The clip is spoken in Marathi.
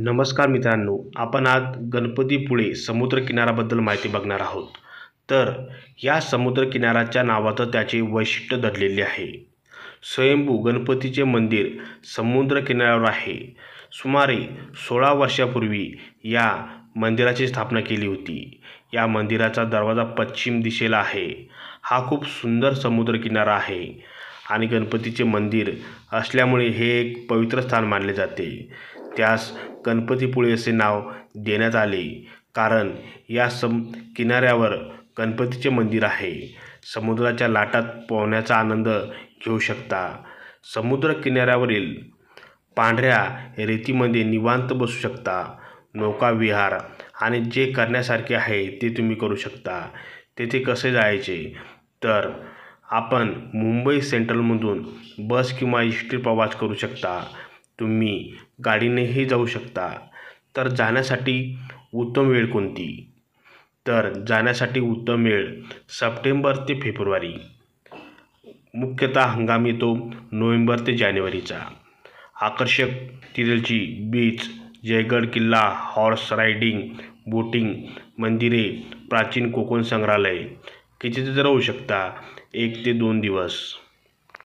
नमस्कार मित्रांनो आपण आज गणपतीपुळे समुद्रकिनाराबद्दल माहिती बघणार आहोत तर या समुद्रकिनाऱ्याच्या नावाचं त्याचे वैशिष्ट्य दडलेले आहे स्वयंभू गणपतीचे मंदिर समुद्रकिनाऱ्यावर आहे सुमारे सोळा वर्षापूर्वी या मंदिराची स्थापना केली होती या मंदिराचा दरवाजा पश्चिम दिशेला आहे हा खूप सुंदर समुद्रकिनारा आहे आणि गणपतीचे मंदिर असल्यामुळे हे एक पवित्र स्थान मानले जाते त्यास गणपतीपुळे असे नाव देण्यात आले कारण या सम किनाऱ्यावर गणपतीचे मंदिर आहे समुद्राच्या लाटात पोहण्याचा आनंद घेऊ शकता समुद्र किनाऱ्यावरील पांढऱ्या रेतीमध्ये निवांत बसू शकता नौकाविहार आणि जे करण्यासारखे आहे ते तुम्ही करू शकता तेथे कसे जायचे तर आपण मुंबई सेंट्रलमधून बस किंवा इष्टी प्रवास करू शकता तुम्ही गाडीनेही जाऊ शकता तर जाण्यासाठी उत्तम वेळ कोणती तर जाण्यासाठी उत्तम वेळ सप्टेंबर ते फेब्रुवारी मुख्यतः हंगाम येतो नोव्हेंबर ते जानेवारीचा आकर्षक तिरलची बीच जयगड किल्ला हॉर्स रायडिंग बोटिंग मंदिरे प्राचीन कोकण संग्रहालय किती तर राहू शकता एक ते दोन दिवस